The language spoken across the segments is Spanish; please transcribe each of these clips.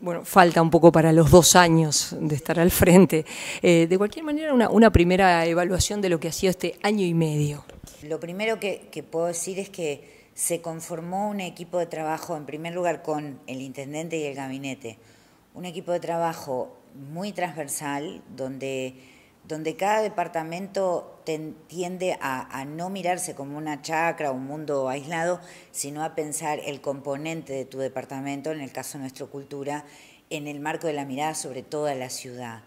Bueno, falta un poco para los dos años de estar al frente. Eh, de cualquier manera, una, primera evaluación de lo que ha sido este año y medio. Lo primero que puedo decir es que se conformó un equipo de trabajo, en primer lugar, con el intendente y el gabinete. Un equipo de trabajo muy transversal, donde donde cada departamento tiende a, no mirarse como una chacra, un mundo aislado, sino a pensar el componente de tu departamento, en el caso de nuestra cultura, en el marco de la mirada sobre toda la ciudad.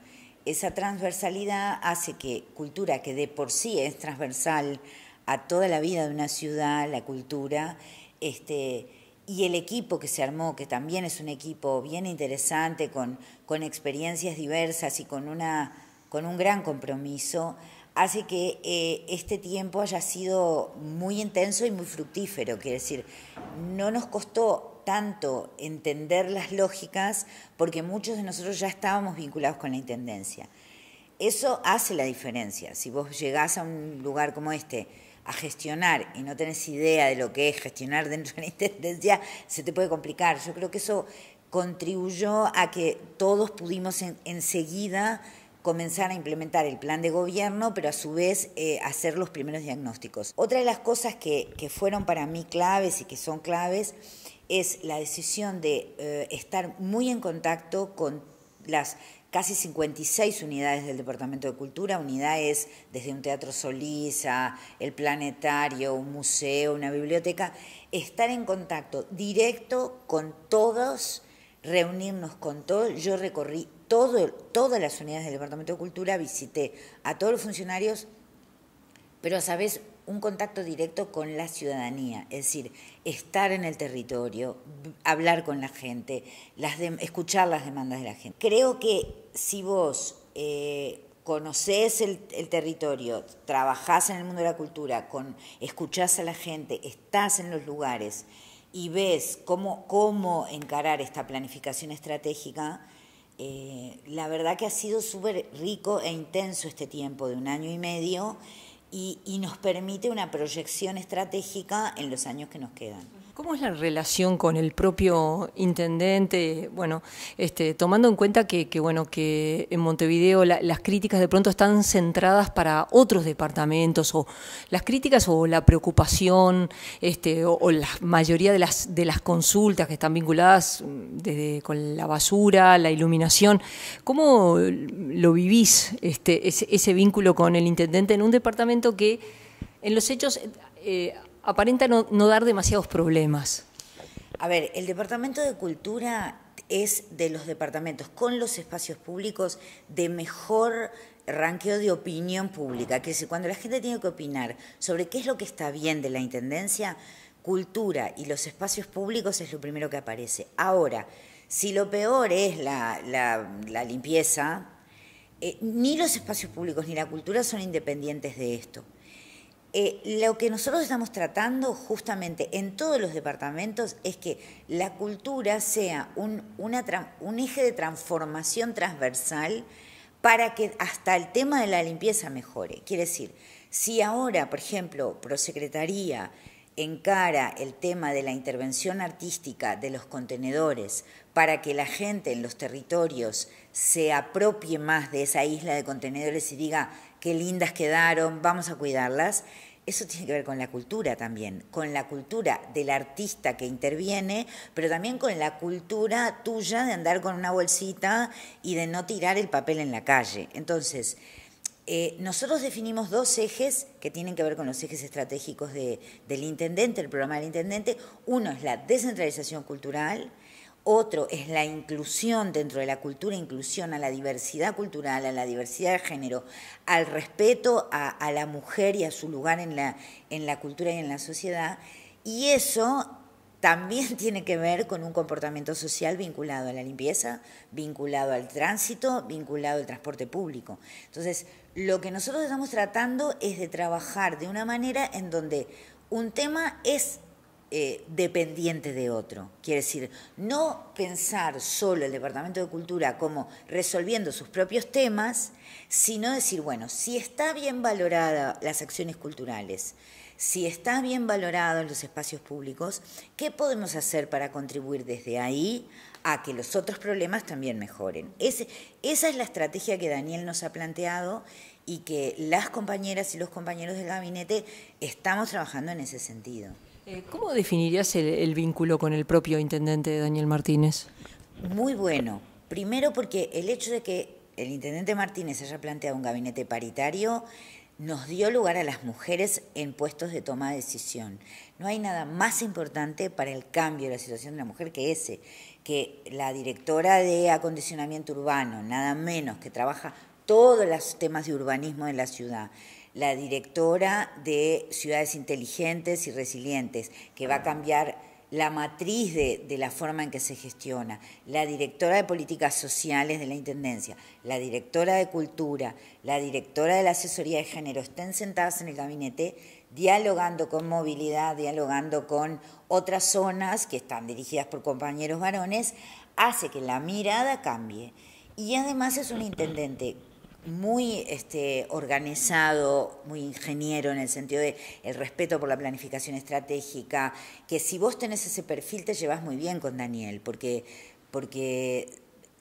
Esa transversalidad hace que cultura, que de por sí es transversal a toda la vida de una ciudad, la cultura, este, y el equipo que se armó, que también es un equipo bien interesante, con experiencias diversas y con una con un gran compromiso, hace que eh, este tiempo haya sido muy intenso y muy fructífero. Quiere decir, no nos costó tanto entender las lógicas porque muchos de nosotros ya estábamos vinculados con la Intendencia. Eso hace la diferencia. Si vos llegás a un lugar como este a gestionar y no tenés idea de lo que es gestionar dentro de la Intendencia, se te puede complicar. Yo creo que eso contribuyó a que todos pudimos enseguida comenzar a implementar el plan de gobierno, pero a su vez eh, hacer los primeros diagnósticos. Otra de las cosas que, fueron para mí claves y que son claves es la decisión de eh, estar muy en contacto con las casi 56 unidades del Departamento de Cultura, unidades desde un teatro Solís el planetario, un museo, una biblioteca, estar en contacto directo con todos, reunirnos con todos. Yo recorrí todas las unidades del Departamento de Cultura, visité a todos los funcionarios, pero a sabes, un contacto directo con la ciudadanía, es decir, estar en el territorio, hablar con la gente, escuchar las demandas de la gente. Creo que si vos conoces eh, conocés el, territorio, trabajás en el mundo de la cultura, con, escuchás a la gente, estás en los lugares y ves cómo encarar esta planificación estratégica, eh, la verdad que ha sido súper rico e intenso este tiempo de un año y medio y, nos permite una proyección estratégica en los años que nos quedan. ¿Cómo es la relación con el propio intendente? Bueno, este, tomando en cuenta que, bueno, que en Montevideo las críticas de pronto están centradas para otros departamentos, o las críticas o la preocupación, este, o, la mayoría de las, de las consultas que están vinculadas mm, desde, con la basura, la iluminación. ¿Cómo lo vivís este, ese, vínculo con el intendente en un departamento que en los hechos... Eh, aparenta no, dar demasiados problemas. A ver, el Departamento de Cultura es de los departamentos con los espacios públicos de mejor ranqueo de opinión pública, que si cuando la gente tiene que opinar sobre qué es lo que está bien de la Intendencia, cultura y los espacios públicos es lo primero que aparece. Ahora, si lo peor es la, limpieza, eh, ni los espacios públicos ni la cultura son independientes de esto. Eh, lo que nosotros estamos tratando justamente en todos los departamentos es que la cultura sea un, un eje de transformación transversal para que hasta el tema de la limpieza mejore. Quiere decir, si ahora, por ejemplo, Prosecretaría encara el tema de la intervención artística de los contenedores para que la gente en los territorios se apropie más de esa isla de contenedores y diga, qué lindas quedaron, vamos a cuidarlas. Eso tiene que ver con la cultura también, con la cultura del artista que interviene, pero también con la cultura tuya de andar con una bolsita y de no tirar el papel en la calle. Entonces, eh, nosotros definimos dos ejes que tienen que ver con los ejes estratégicos del intendente, el programa del intendente. Uno es la descentralización cultural, otro es la inclusión dentro de la cultura, inclusión a la diversidad cultural, a la diversidad de género, al respeto a, la mujer y a su lugar en la, en la cultura y en la sociedad. Y eso también tiene que ver con un comportamiento social vinculado a la limpieza, vinculado al tránsito, vinculado al transporte público. Entonces, lo que nosotros estamos tratando es de trabajar de una manera en donde un tema es eh, dependiente de otro. Quiere decir, no pensar solo el Departamento de Cultura como resolviendo sus propios temas, sino decir, bueno, si está bien valorada las acciones culturales, si está bien valorado los espacios públicos, ¿qué podemos hacer para contribuir desde ahí a que los otros problemas también mejoren? esa es la estrategia que Daniel nos ha planteado y que las compañeras y los compañeros del gabinete estamos trabajando en ese sentido. Eh, ¿Cómo definirías el, vínculo con el propio intendente Daniel Martínez? Muy bueno. Primero porque el hecho de que el intendente Martínez haya planteado un gabinete paritario nos dio lugar a las mujeres en puestos de toma de decisión. No hay nada más importante para el cambio de la situación de la mujer que ese, que la directora de acondicionamiento urbano, nada menos, que trabaja todos los temas de urbanismo de la ciudad, la directora de Ciudades Inteligentes y Resilientes, que va a cambiar la matriz de, la forma en que se gestiona, la directora de políticas sociales de la Intendencia, la directora de cultura, la directora de la asesoría de género, estén sentadas en el gabinete dialogando con movilidad, dialogando con otras zonas que están dirigidas por compañeros varones, hace que la mirada cambie. Y además es un intendente muy este, organizado, muy ingeniero en el sentido de el respeto por la planificación estratégica, que si vos tenés ese perfil te llevas muy bien con Daniel, porque, porque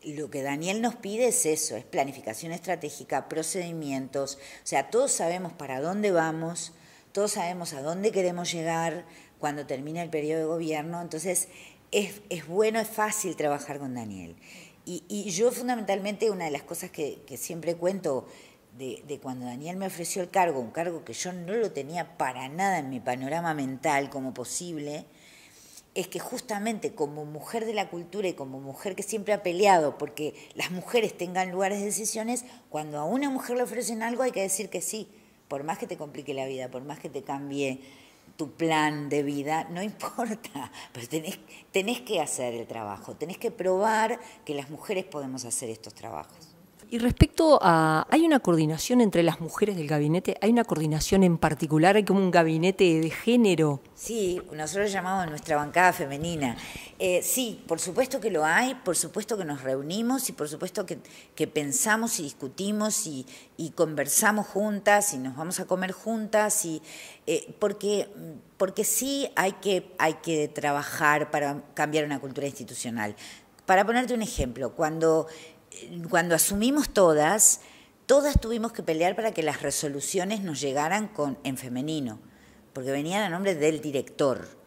lo que Daniel nos pide es eso, es planificación estratégica, procedimientos, o sea, todos sabemos para dónde vamos, todos sabemos a dónde queremos llegar cuando termina el periodo de gobierno, entonces es, es bueno, es fácil trabajar con Daniel. Y, yo fundamentalmente una de las cosas que, siempre cuento de, de, cuando Daniel me ofreció el cargo, un cargo que yo no lo tenía para nada en mi panorama mental como posible, es que justamente como mujer de la cultura y como mujer que siempre ha peleado porque las mujeres tengan lugares de decisiones, cuando a una mujer le ofrecen algo hay que decir que sí, por más que te complique la vida, por más que te cambie tu plan de vida, no importa, pero tenés, tenés que hacer el trabajo, tenés que probar que las mujeres podemos hacer estos trabajos. Y respecto a, ¿hay una coordinación entre las mujeres del gabinete? ¿Hay una coordinación en particular? ¿Hay como un gabinete de género? Sí, nosotros llamamos nuestra bancada femenina. Eh, sí, por supuesto que lo hay, por supuesto que nos reunimos y por supuesto que, pensamos y discutimos y, conversamos juntas y nos vamos a comer juntas y eh, porque porque sí hay que, hay que trabajar para cambiar una cultura institucional. Para ponerte un ejemplo, cuando cuando asumimos todas, todas tuvimos que pelear para que las resoluciones nos llegaran con, en femenino, porque venían a nombre del director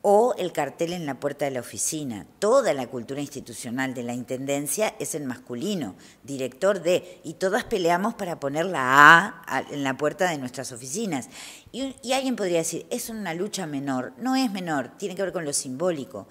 o el cartel en la puerta de la oficina. Toda la cultura institucional de la Intendencia es en masculino, director de, y todas peleamos para poner la A en la puerta de nuestras oficinas. Y, y alguien podría decir, es una lucha menor, no es menor, tiene que ver con lo simbólico,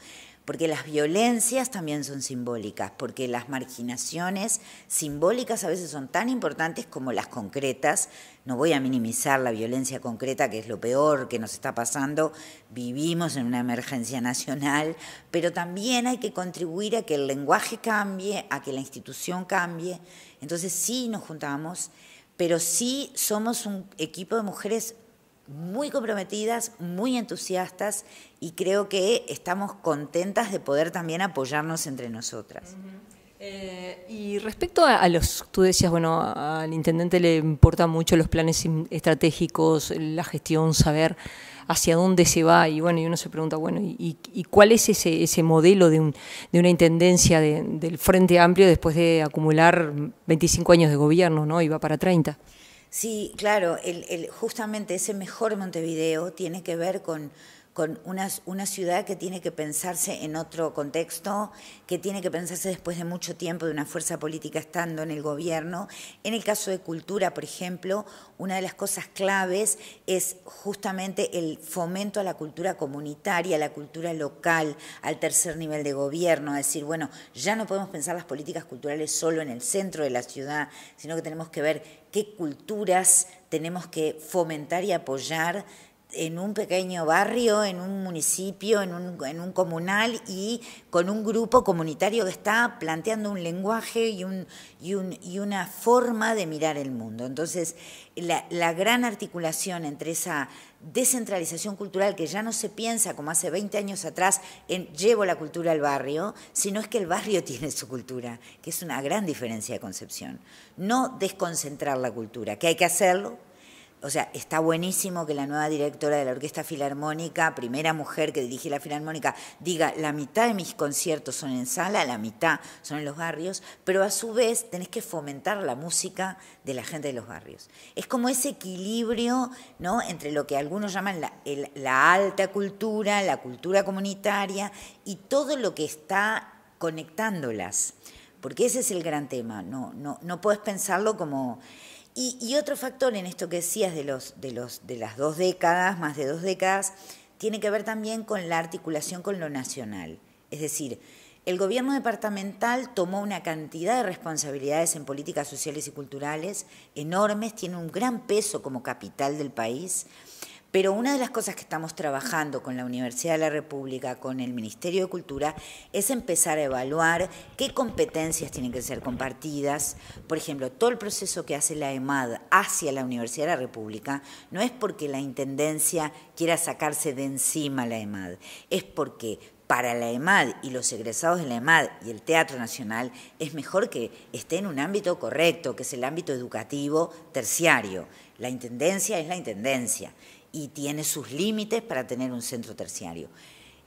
porque las violencias también son simbólicas, porque las marginaciones simbólicas a veces son tan importantes como las concretas. No voy a minimizar la violencia concreta, que es lo peor que nos está pasando. Vivimos en una emergencia nacional, pero también hay que contribuir a que el lenguaje cambie, a que la institución cambie. Entonces sí nos juntamos, pero sí somos un equipo de mujeres muy comprometidas, muy entusiastas y creo que estamos contentas de poder también apoyarnos entre nosotras. Eh, y respecto a, los, tú decías, bueno, al intendente le importa mucho los planes estratégicos, la gestión, saber hacia dónde se va y bueno, y uno se pregunta, bueno, ¿y, cuál es ese, modelo de, una intendencia del Frente Amplio después de acumular 25 años de gobierno, ¿no? Y va para 30. Sí, claro, el, justamente ese mejor Montevideo tiene que ver con, una, ciudad que tiene que pensarse en otro contexto, que tiene que pensarse después de mucho tiempo de una fuerza política estando en el gobierno. En el caso de cultura, por ejemplo, una de las cosas claves es justamente el fomento a la cultura comunitaria, a la cultura local, al tercer nivel de gobierno, es decir, bueno, ya no podemos pensar las políticas culturales solo en el centro de la ciudad, sino que tenemos que ver qué culturas tenemos que fomentar y apoyar en un pequeño barrio, en un municipio, en un, en un, comunal y con un grupo comunitario que está planteando un lenguaje y, un, y, un, y una forma de mirar el mundo. Entonces, la, la gran articulación entre esa descentralización cultural que ya no se piensa como hace 20 años atrás en llevo la cultura al barrio, sino es que el barrio tiene su cultura, que es una gran diferencia de concepción. No desconcentrar la cultura, que hay que hacerlo, o sea, está buenísimo que la nueva directora de la Orquesta Filarmónica, primera mujer que dirige la Filarmónica, diga, la mitad de mis conciertos son en sala, la mitad son en los barrios, pero a su vez tenés que fomentar la música de la gente de los barrios. Es como ese equilibrio ¿no? entre lo que algunos llaman la, alta cultura, la cultura comunitaria y todo lo que está conectándolas. Porque ese es el gran tema, no, no, no podés pensarlo como... Y, otro factor en esto que decías de, los, de, los, de las dos décadas, más de dos décadas, tiene que ver también con la articulación con lo nacional. Es decir, el gobierno departamental tomó una cantidad de responsabilidades en políticas sociales y culturales enormes, tiene un gran peso como capital del país pero una de las cosas que estamos trabajando con la Universidad de la República, con el Ministerio de Cultura, es empezar a evaluar qué competencias tienen que ser compartidas. Por ejemplo, todo el proceso que hace la EMAD hacia la Universidad de la República no es porque la Intendencia quiera sacarse de encima la EMAD, es porque para la EMAD y los egresados de la EMAD y el Teatro Nacional es mejor que esté en un ámbito correcto, que es el ámbito educativo terciario. La intendencia es la intendencia y tiene sus límites para tener un centro terciario.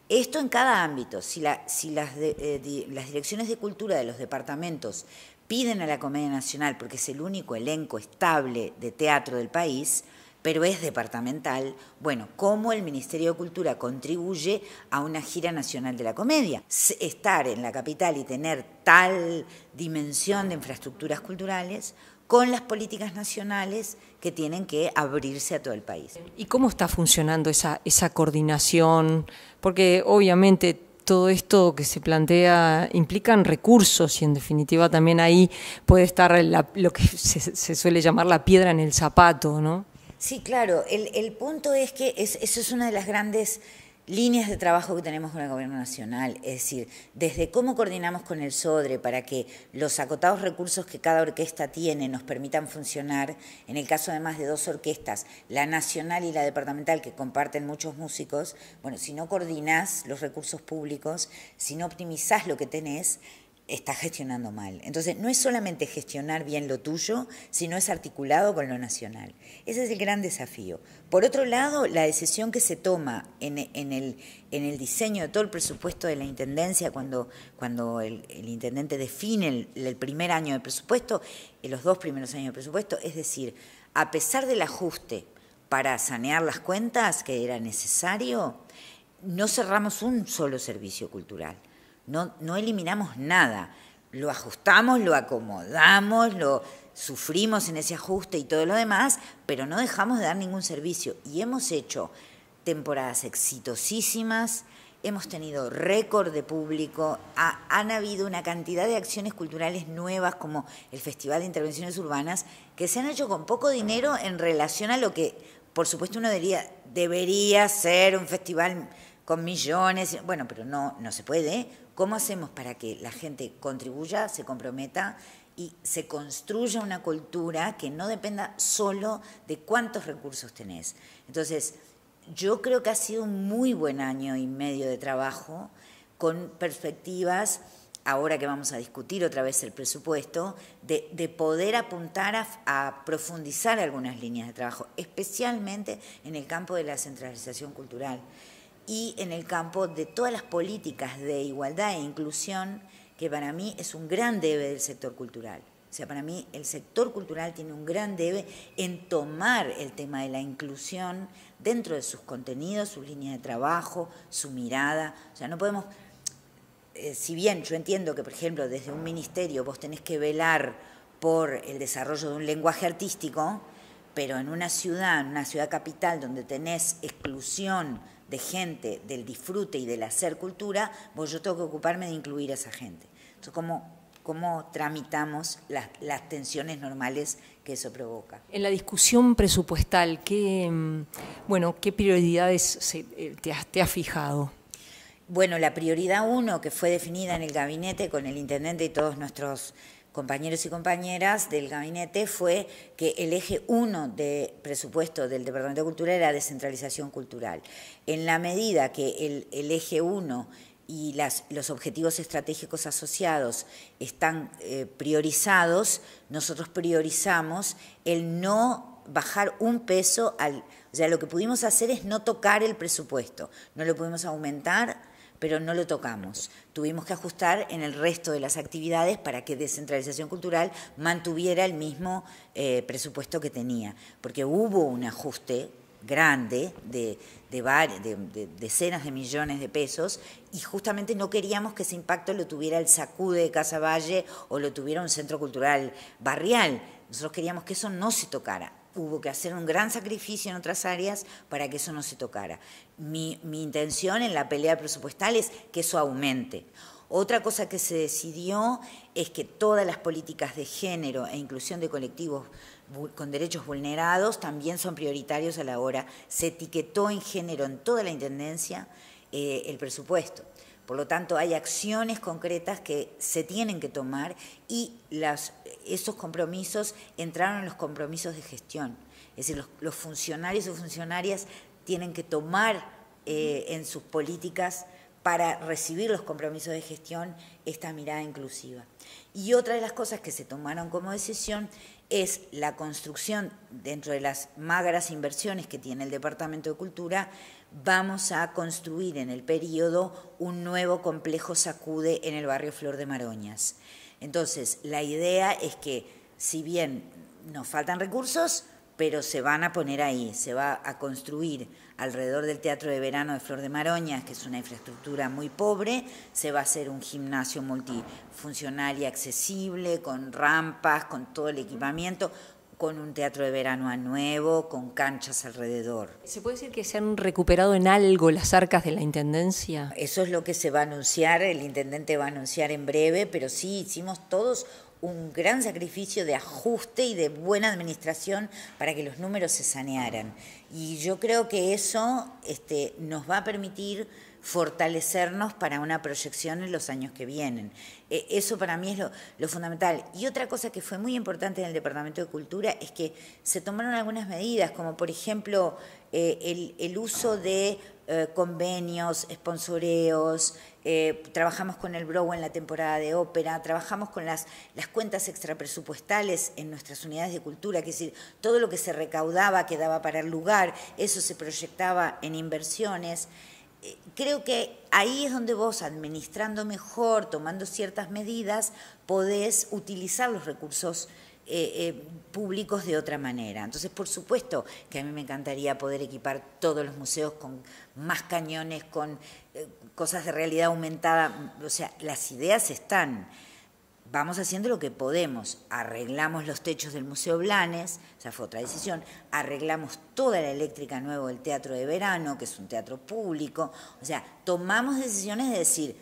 Esto en cada ámbito, si, las, eh, las direcciones de cultura de los departamentos piden a la Comedia Nacional, porque es el único elenco estable de teatro del país, pero es departamental, bueno, cómo el Ministerio de Cultura contribuye a una gira nacional de la comedia. Estar en la capital y tener tal dimensión de infraestructuras culturales con las políticas nacionales que tienen que abrirse a todo el país. ¿Y cómo está funcionando esa, esa coordinación? Porque obviamente todo esto que se plantea implica recursos y en definitiva también ahí puede estar lo que se, suele llamar la piedra en el zapato, ¿no? Sí, claro. El, punto es que eso es una de las grandes líneas de trabajo que tenemos con el Gobierno Nacional, es decir, desde cómo coordinamos con el SODRE para que los acotados recursos que cada orquesta tiene nos permitan funcionar, en el caso de más de dos orquestas, la nacional y la departamental que comparten muchos músicos, bueno, si no coordinás los recursos públicos, si no optimizás lo que tenés, está gestionando mal. Entonces, no es solamente gestionar bien lo tuyo, sino es articulado con lo nacional. Ese es el gran desafío. Por otro lado, la decisión que se toma en, el, diseño de todo el presupuesto de la Intendencia, cuando, cuando el, Intendente define el, el primer año de presupuesto, eh, los dos primeros años de presupuesto, es decir, a pesar del ajuste para sanear las cuentas que era necesario, no cerramos un solo servicio cultural no, eliminamos nada. Lo ajustamos, lo acomodamos, lo sufrimos en ese ajuste y todo lo demás, pero no dejamos de dar ningún servicio. Y hemos hecho temporadas exitosísimas, hemos tenido récord de público, han habido una cantidad de acciones culturales nuevas como el Festival de Intervenciones Urbanas que se han hecho con poco dinero en relación a lo que, por supuesto, uno diría, debería ser un festival con millones, bueno, pero no, no se puede, ¿Cómo hacemos para que la gente contribuya, se comprometa y se construya una cultura que no dependa solo de cuántos recursos tenés? Entonces, yo creo que ha sido un muy buen año y medio de trabajo con perspectivas ahora que vamos a discutir otra vez el presupuesto, de, poder apuntar a, profundizar algunas líneas de trabajo, especialmente en el campo de la centralización cultural y en el campo de todas las políticas de igualdad e inclusión, que para mí es un gran debe del sector cultural. O sea, para mí el sector cultural tiene un gran debe en tomar el tema de la inclusión dentro de sus contenidos, sus líneas de trabajo, su mirada. O sea, no podemos, eh, si bien yo entiendo que, por ejemplo, desde un ministerio vos tenés que velar por el desarrollo de un lenguaje artístico, pero en una ciudad, en una ciudad capital donde tenés exclusión de gente del disfrute y del hacer cultura, pues yo tengo que ocuparme de incluir a esa gente. Entonces, ¿cómo, tramitamos las, tensiones normales que eso provoca? En la discusión presupuestal, ¿qué, mm, bueno, ¿qué prioridades se, eh, te, has, te fijado? Bueno, la prioridad uno que fue definida en el gabinete con el intendente y todos nuestros compañeros y compañeras del gabinete fue que el eje 1 de presupuesto del Departamento de Cultura era descentralización cultural. En la medida que el, eje 1 y los objetivos estratégicos asociados están eh, priorizados, nosotros priorizamos el no bajar un peso al... O sea, lo que pudimos hacer es no tocar el presupuesto, no lo pudimos aumentar, pero no lo tocamos. Tuvimos que ajustar en el resto de las actividades para que descentralización cultural mantuviera el mismo eh, presupuesto que tenía, porque hubo un ajuste grande de, decenas de millones de pesos y justamente no queríamos que ese impacto lo tuviera el sacude de Casa Valle o lo tuviera un centro cultural barrial. Nosotros queríamos que eso no se tocara hubo que hacer un gran sacrificio en otras áreas para que eso no se tocara. Mi, intención en la pelea presupuestal es que eso aumente. Otra cosa que se decidió es que todas las políticas de género e inclusión de colectivos con derechos vulnerados también son prioritarios a la hora. Se etiquetó en género en toda la Intendencia eh, el presupuesto. Por lo tanto, hay acciones concretas que se tienen que tomar y esos compromisos entraron en los compromisos de gestión. Es decir, los, funcionarios o funcionarias tienen que tomar eh, en sus políticas para recibir los compromisos de gestión esta mirada inclusiva. Y otra de las cosas que se tomaron como decisión es la construcción, dentro de las magras inversiones que tiene el Departamento de Cultura, vamos a construir en el periodo un nuevo complejo sacude en el barrio Flor de Maroñas. Entonces, la idea es que, si bien nos faltan recursos, pero se van a poner ahí, se va a construir alrededor del Teatro de Verano de Flor de Maroñas, que es una infraestructura muy pobre, se va a hacer un gimnasio multifuncional y accesible, con rampas, con todo el equipamiento, con un teatro de verano a nuevo, con canchas alrededor. ¿Se puede decir que se han recuperado en algo las arcas de la Intendencia? Eso es lo que se va a anunciar, el Intendente va a anunciar en breve, pero sí, hicimos todos un gran sacrificio de ajuste y de buena administración para que los números se sanearan. Y yo creo que eso este, nos va a permitir fortalecernos para una proyección en los años que vienen. E, eso para mí es lo, fundamental. Y otra cosa que fue muy importante en el Departamento de Cultura es que se tomaron algunas medidas, como por ejemplo eh, el, uso de eh, convenios, sponsoreos, eh, trabajamos con el Bro en la temporada de ópera, trabajamos con las, las cuentas extrapresupuestales en nuestras unidades de cultura, que es decir, todo lo que se recaudaba quedaba para el lugar, eso se proyectaba en inversiones creo que ahí es donde vos, administrando mejor, tomando ciertas medidas, podés utilizar los recursos eh, eh, públicos de otra manera. Entonces, por supuesto que a mí me encantaría poder equipar todos los museos con más cañones, con eh, cosas de realidad aumentada. O sea, las ideas están vamos haciendo lo que podemos. Arreglamos los techos del Museo Blanes, esa fue otra decisión. Arreglamos toda la eléctrica nueva del Teatro de Verano, que es un teatro público. O sea, tomamos decisiones de decir,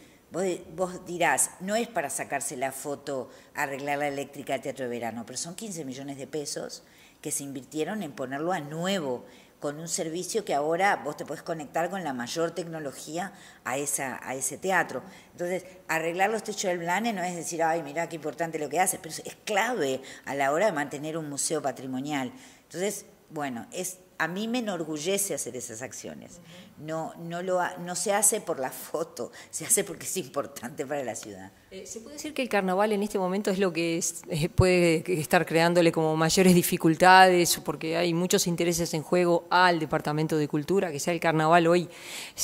vos, dirás, no es para sacarse la foto, arreglar la eléctrica del Teatro de Verano, pero son 15 millones de pesos que se invirtieron en ponerlo a nuevo con un servicio que ahora vos te podés conectar con la mayor tecnología a, esa, a ese teatro. Entonces, arreglar los techos del Blane no es decir, ay, mira qué importante lo que haces, pero es clave a la hora de mantener un museo patrimonial. Entonces, bueno, es a mí me enorgullece hacer esas acciones. No, no, lo no se hace por la foto, se hace porque es importante para la ciudad. Eh, ¿Se puede decir que el carnaval en este momento es lo que eh, puede estar creándole como mayores dificultades, porque hay muchos intereses en juego al Departamento de Cultura, que sea el carnaval hoy,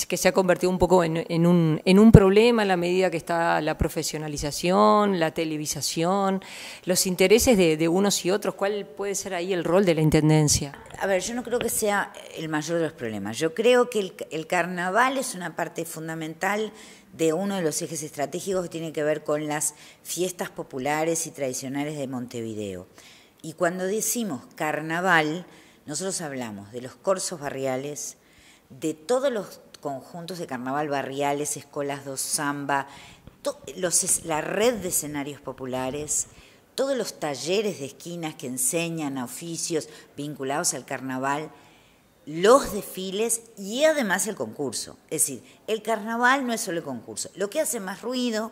que se ha convertido un poco en, un, en un problema en la medida que está la profesionalización, la televisación, los intereses de unos y otros? ¿Cuál puede ser ahí el rol de la Intendencia? a ver, yo no creo que sea el mayor de los problemas. Yo creo que el, carnaval es una parte fundamental de uno de los ejes estratégicos que tiene que ver con las fiestas populares y tradicionales de Montevideo. Y cuando decimos carnaval, nosotros hablamos de los corsos barriales, de todos los conjuntos de carnaval barriales, escolas dos samba, la red de escenarios populares todos los talleres de esquinas que enseñan a oficios vinculados al carnaval, los desfiles y además el concurso. Es decir, el carnaval no es solo el concurso. Lo que hace más ruido,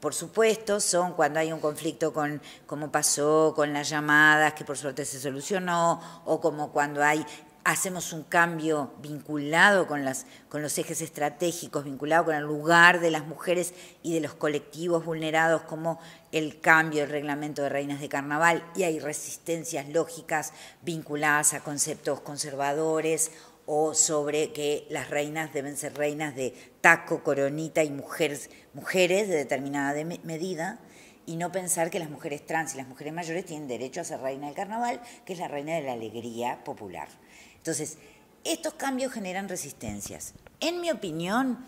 por supuesto, son cuando hay un conflicto con cómo pasó, con las llamadas, que por suerte se solucionó, o como cuando hay hacemos un cambio vinculado con, los ejes estratégicos, vinculado con el lugar de las mujeres y de los colectivos vulnerados, como el cambio del reglamento de reinas de carnaval, y hay resistencias lógicas vinculadas a conceptos conservadores o sobre que las reinas deben ser reinas de taco, coronita y mujeres, mujeres de determinada medida y no pensar que las mujeres trans y las mujeres mayores tienen derecho a ser reina del carnaval, que es la reina de la alegría popular. Entonces, estos cambios generan resistencias. En mi opinión,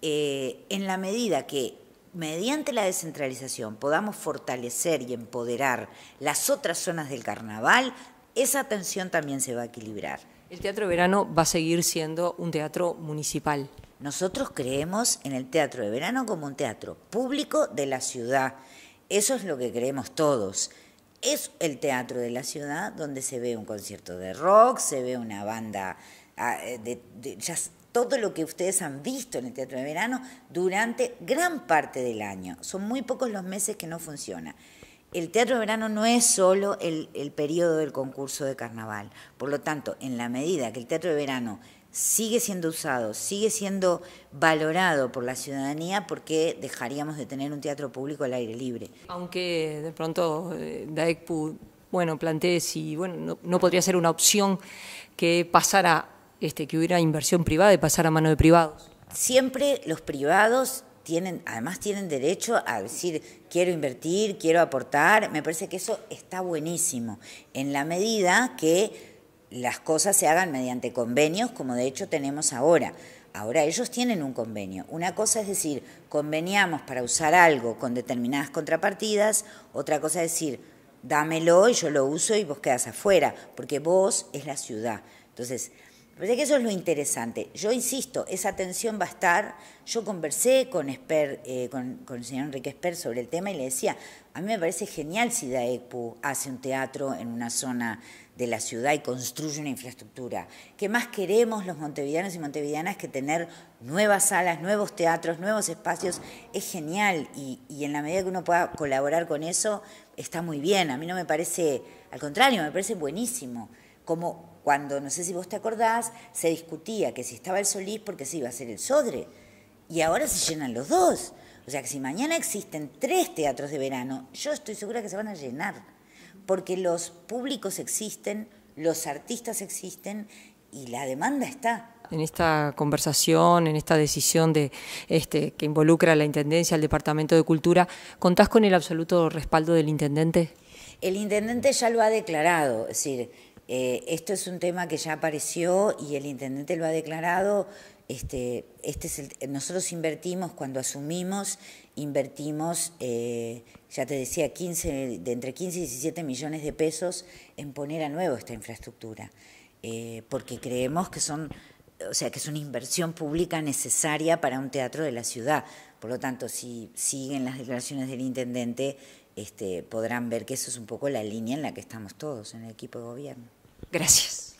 eh, en la medida que mediante la descentralización podamos fortalecer y empoderar las otras zonas del carnaval, esa tensión también se va a equilibrar. El Teatro de Verano va a seguir siendo un teatro municipal. Nosotros creemos en el Teatro de Verano como un teatro público de la ciudad. Eso es lo que creemos todos es el teatro de la ciudad donde se ve un concierto de rock, se ve una banda ah, eh, de, todo lo que ustedes han visto en el teatro de verano durante gran parte del año. Son muy pocos los meses que no funciona. El teatro de verano no es solo el, el periodo del concurso de carnaval. Por lo tanto, en la medida que el teatro de verano sigue siendo usado, sigue siendo valorado por la ciudadanía porque dejaríamos de tener un teatro público al aire libre. Aunque de pronto eh, Daekpu bueno, si bueno, no, podría ser una opción que pasara, este, que hubiera inversión privada y pasara a mano de privados. Siempre los privados tienen, además tienen derecho a decir quiero invertir, quiero aportar. Me parece que eso está buenísimo, en la medida que las cosas se hagan mediante convenios, como de hecho tenemos ahora. Ahora ellos tienen un convenio. Una cosa es decir, conveniamos para usar algo con determinadas contrapartidas, otra cosa es decir, dámelo y yo lo uso y vos quedas afuera, porque vos es la ciudad. Entonces, parece que eso es lo interesante. Yo insisto, esa tensión va a estar. Yo conversé con, Esper, eh, con, el señor Enrique Esper sobre el tema y le decía, a mí me parece genial si Daepu hace un teatro en una zona de la ciudad y construye una infraestructura. ¿Qué más queremos los montevideanos y montevideanas que tener nuevas salas, nuevos teatros, nuevos espacios? Es genial y, en la medida que uno pueda colaborar con eso, está muy bien. A mí no me parece, al contrario, me parece buenísimo. Como cuando, no sé si vos te acordás, se discutía que si estaba el Solís porque se iba a ser el Sodre. Y ahora se llenan los dos. O sea que si mañana existen tres teatros de verano, yo estoy segura que se van a llenar. Porque los públicos existen, los artistas existen y la demanda está en esta conversación, en esta decisión de, este, que involucra a la Intendencia, al Departamento de Cultura. ¿Contás con el absoluto respaldo del Intendente? El Intendente ya lo ha declarado, es decir, eh, esto es un tema que ya apareció y el intendente lo ha declarado. Este, este nosotros invertimos cuando asumimos, invertimos, eh, ya te decía, 15, de entre 15 y 17 millones de pesos en poner a nuevo esta infraestructura, eh, porque creemos que son, o sea, que es una inversión pública necesaria para un teatro de la ciudad. Por lo tanto, si siguen las declaraciones del intendente, este, podrán ver que eso es un poco la línea en la que estamos todos en el equipo de gobierno. Gracias.